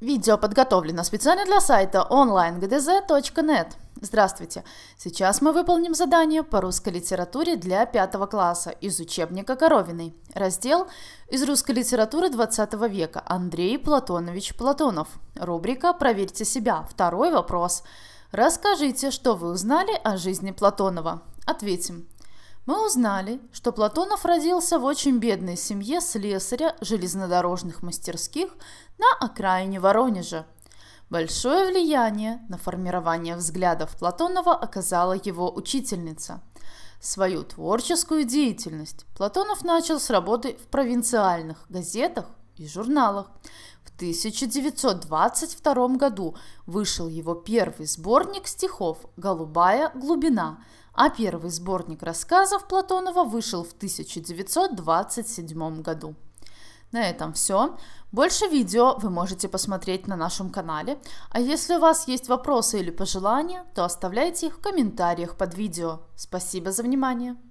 Видео подготовлено специально для сайта onlinegdz.net. Здравствуйте! Сейчас мы выполним задание по русской литературе для пятого класса из учебника Коровиной. Раздел «Из русской литературы 20 века» Андрей Платонович Платонов. Рубрика «Проверьте себя». Второй вопрос. Расскажите, что вы узнали о жизни Платонова. Ответим. Мы узнали, что Платонов родился в очень бедной семье слесаря железнодорожных мастерских на окраине Воронежа. Большое влияние на формирование взглядов Платонова оказала его учительница. Свою творческую деятельность Платонов начал с работы в провинциальных газетах и журналах. В 1922 году вышел его первый сборник стихов «Голубая глубина», а первый сборник рассказов Платонова вышел в 1927 году. На этом все. Больше видео вы можете посмотреть на нашем канале, а если у вас есть вопросы или пожелания, то оставляйте их в комментариях под видео. Спасибо за внимание!